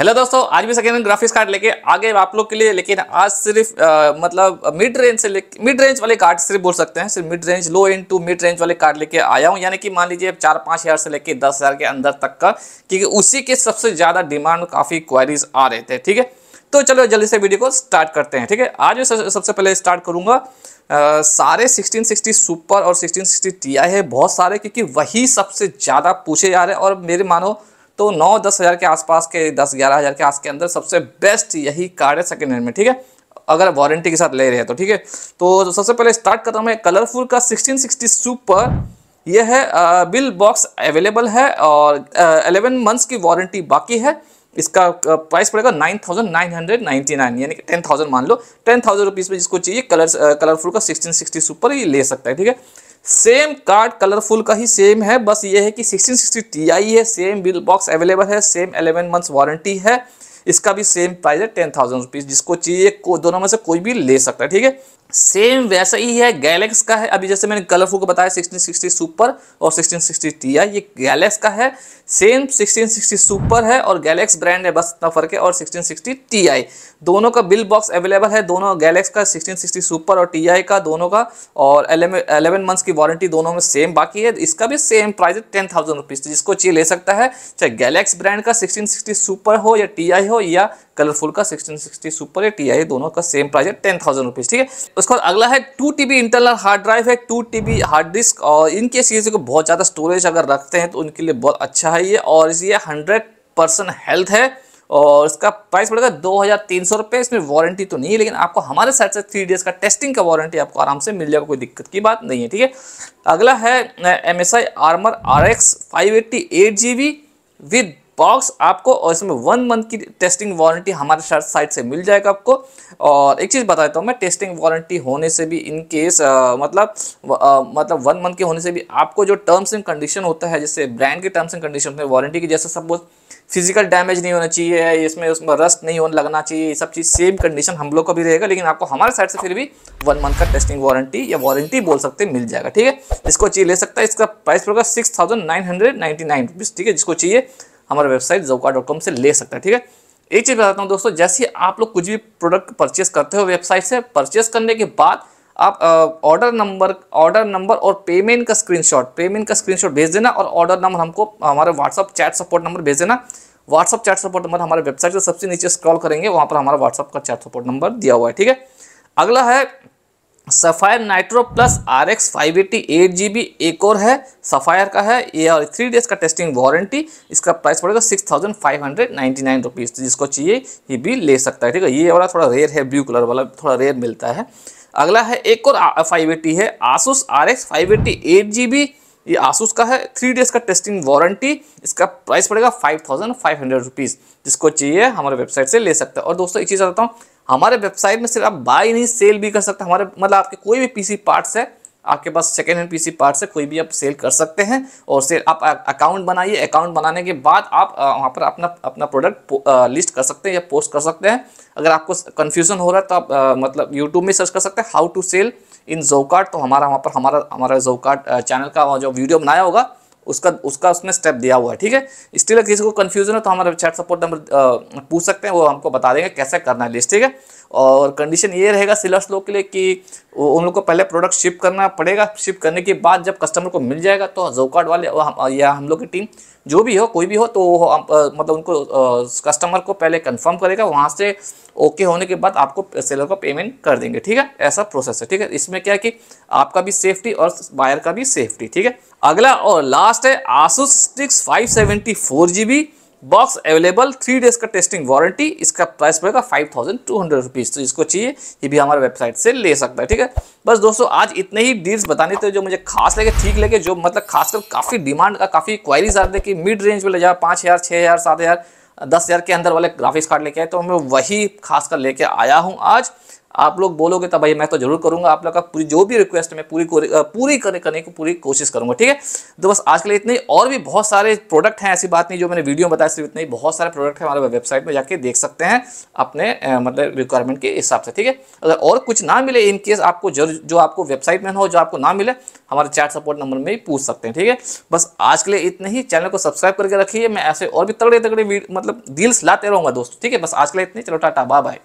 hello दोस्तों आज भी सेकेंड ग्राफिक्स कार्ड लेके आ गए आप लोग के लिए लेकिन आज सिर्फ आ, मतलब मिड रेंज से मिड रेंज वाले कार्ड सिर्फ बोल सकते हैं सिर्फ mid range low end to mid range वाले कार्ड लेके आया हूँ यानी कि मान लीजिए चार पाँच हज़ार से लेके दस हज़ार के अंदर तक का क्योंकि उसी के सबसे ज़्यादा डिमांड काफ़ी क्वारीज आ रहे थे ठीक है तो चलो जल्दी से वीडियो को स्टार्ट करते हैं ठीक है आज मैं सबसे पहले स्टार्ट करूंगा सारे सारे सिक्सटी सुपर और सिक्सटीन सिक्सटी है बहुत सारे क्योंकि वही सबसे ज़्यादा पूछे जा रहे हैं और मेरे मानो तो नौ दस हज़ार के आसपास के दस ग्यारह हज़ार के आस के अंदर सबसे बेस्ट यही कार्ड है सेकेंड हैंड में ठीक है अगर वारंटी के साथ ले रहे हैं तो ठीक है तो सबसे पहले स्टार्ट करता हूँ मैं कलरफुल का सिक्सटीन सिक्सटी सुपर यह है आ, बिल बॉक्स अवेलेबल है और अलेवन मंथ्स की वारंटी बाकी है इसका प्राइस पड़ेगा nine thousand nine hundred ninety nine यानी कि टेन थाउजेंड मान लो टेन थाउजेंड रुपीज़ में जिसको चाहिए कलर कलरफुल का सिक्सटीन सिक्सटी सुपर ये ले सकता है ठीक है सेम कार्ड कलरफुल का ही सेम है बस ये है कि 1660 टी आई है सेम बिल बॉक्स अवेलेबल है सेम 11 मंथ्स वारंटी है इसका भी सेम प्राइस है टेन थाउजेंड रुपीज़ जिसको चाहिए को, दोनों में से कोई भी ले सकता है ठीक है सेम वैसा ही है गैलेक्स का है अभी जैसे मैंने कलरफुल को बताया 1660 सुपर और 1660 टी आई ये गैलेक्स का है सेम 1660 सुपर है और गैलेक्स ब्रांड है बस इतना फर्क है और 1660 टी आई दोनों का बिल बॉक्स अवेलेबल है दोनों गैलेक्स का 1660 सुपर और टी आई का दोनों का और एलेवन मंथ्स की वारंटी दोनों में सेम बाकी है इसका भी सेम प्राइस है टेन थाउजेंड रुपीज़ जिसको चाहिए ले सकता है चाहे गैलेक्स ब्रांड का सिक्सटीन सुपर हो या टी आई हो या कलरफुल का 1660 सुपर एट या ये दोनों का सेम प्राइस है टेन थाउजेंड रुपीज ठीक है उसके बाद अगला है two TB internal hard drive है टू टीबी हार्ड डिस्क और इनके सीरीज को बहुत ज़्यादा स्टोरेज अगर रखते हैं तो उनके लिए बहुत अच्छा है ये और ये हंड्रेड परसेंट हेल्थ है और इसका प्राइस पड़ेगा दो हज़ार तीन सौ रुपये इसमें वारंटी तो नहीं है लेकिन आपको हमारे साइड से थ्री डेज का टेस्टिंग का वारंटी आपको आराम से मिल जाएगा कोई दिक्कत की बात नहीं है ठीक है अगला है M S I Armor R X five eighty eight G B with box आपको और इसमें वन मंथ की टेस्टिंग वारंटी हमारे साइड से मिल जाएगा आपको और एक चीज़ बता देता हूँ मैं टेस्टिंग वारंटी होने से भी इन केस आ, मतलब आ, मतलब वन मंथ के होने से भी आपको जो टर्म्स एंड कंडीशन होता है जैसे ब्रांड के टर्म्स एंड कंडीशन में वारंटी की जैसे सपोज फिजिकल डैमेज नहीं होना चाहिए इसमें उसमें रस्ट नहीं होने लगना चाहिए ये सब चीज़ सेम कंडीशन हम लोग का भी रहेगा लेकिन आपको हमारे साइड से फिर भी वन मंथ का टेस्टिंग वारंटी या वारंटी बोल सकते मिल जाएगा ठीक है इसको चाहिए ले सकता है इसका प्राइस पड़ेगा six thousand nine hundred ninety nine rupees ठीक है जिसको चाहिए हमारे वेबसाइट जवका डॉट कॉम से ले सकते हैं ठीक है एक चीज़ बताता हूँ दोस्तों जैसे आप लोग कुछ भी प्रोडक्ट परचेस करते हो वेबसाइट से परचेस करने के बाद आप ऑर्डर नंबर ऑर्डर नंबर और पेमेंट का स्क्रीनशॉट पेमेंट का स्क्रीनशॉट भेज देना और ऑर्डर नंबर हमको हमारे व्हाट्सअप चैट सपोर्ट नंबर भेज देना व्हाट्सअप चैट सपोर्ट नंबर हमारे वेबसाइट से सबसे नीचे स्क्रॉल करेंगे वहाँ पर हमारा व्हाट्सअप का चैट सपोर्ट नंबर दिया हुआ है ठीक है अगला है Sapphire Nitro plus R X five eighty eight G B एक और है सफ़ायर का है ये और थ्री डेज का टेस्टिंग वारंटी इसका प्राइस पड़ेगा six thousand five hundred ninety nine rupees तो जिसको चाहिए ये भी ले सकता है ठीक है ये वाला थोड़ा रेयर है ब्लू कलर वाला थोड़ा रेयर मिलता है अगला है एक और फाइव एटी है Asus R X five eighty eight G B ये आसूस का है थ्री डेज का टेस्टिंग वारंटी इसका प्राइस पड़ेगा five thousand five hundred rupees जिसको चाहिए हमारे वेबसाइट से ले सकते हैं और दोस्तों एक चीज़ बताता हूँ हमारे वेबसाइट में सिर्फ आप बाई नहीं सेल भी कर सकते हमारे मतलब आपके कोई भी पीसी पार्ट्स है आपके पास सेकेंड हैंड पीसी पार्ट्स है कोई भी आप सेल कर सकते हैं और सेल आप अकाउंट बनाइए अकाउंट बनाने के बाद आप वहाँ पर अपना अपना प्रोडक्ट लिस्ट कर सकते हैं या पोस्ट कर सकते हैं अगर आपको कन्फ्यूजन हो रहा है तो आप आ, मतलब यूट्यूब में सर्च कर सकते हैं हाउ टू सेल इन जोकार्ट तो हमारा वहाँ पर हमारा हमारा जोकार्ट चैनल का जो वीडियो बनाया होगा उसका उसका उसमें स्टेप दिया हुआ है ठीक है स्टिल अगर किसी को कन्फ्यूजन हो तो हमारे चैट सपोर्ट नंबर पूछ सकते हैं वो हमको बता देंगे कैसे करना है लिस्ट ठीक है और कंडीशन ये रहेगा सिलर्स लोग के लिए कि उन लोग को पहले प्रोडक्ट शिप करना पड़ेगा शिप करने के बाद जब कस्टमर को मिल जाएगा तो जोकार्ड वाले हम, या हम लोग की टीम जो भी हो कोई भी हो तो आ, मतलब उनको कस्टमर को पहले कंफर्म करेगा वहाँ से ओके होने के बाद आपको सेलर को पेमेंट कर देंगे ठीक है ऐसा प्रोसेस है ठीक है इसमें क्या है कि आपका भी सेफ्टी और बायर का भी सेफ्टी ठीक है अगला और लास्ट लास्ट है Asus Strix five seventy four GB box available three days का टेस्टिंग वारंटी इसका प्राइस पड़ेगा five thousand two hundred rupees तो इसको चाहिए ये भी हमारे वेबसाइट से ले सकता है ठीक है बस दोस्तों आज इतने ही डील्स बताने थे जो मुझे खास लगे ठीक लगे जो मतलब खासकर काफ़ी डिमांड का काफ़ी क्वारीज आ रहे थे कि मिड रेंज में ले जाए पाँच हज़ार छः हज़ार सात हज़ार दस हज़ार के अंदर वाले ग्राफिक्स कार्ड लेके आए तो मैं वही खासकर लेके आया हूँ आज आप लोग बोलोगे तो भाई मैं तो जरूर करूंगा आप लोग का पूरी जो भी रिक्वेस्ट मैं पूरी पूरी करने की पूरी कोशिश करूंगा ठीक है तो बस आज के लिए इतने और भी बहुत सारे प्रोडक्ट हैं ऐसी बात नहीं जो मैंने वीडियो में बताया सिर्फ इतने ही बहुत सारे प्रोडक्ट हैं हमारे वेबसाइट में जाके देख सकते हैं अपने मतलब रिक्वायरमेंट के हिसाब से ठीक है अगर और कुछ ना मिले इनकेस आपको जो आपको वेबसाइट में हो जो आपको ना मिले हमारे चैट सपोर्ट नंबर में ही पूछ सकते हैं ठीक है बस आज के लिए इतने ही चैनल को सब्सक्राइब करके रखिए मैं ऐसे और भी तगड़े तगड़े मतलब डील्स लाते रहूंगा दोस्तों ठीक है बस आज के लिए इतने चलो टाटा बाय बाय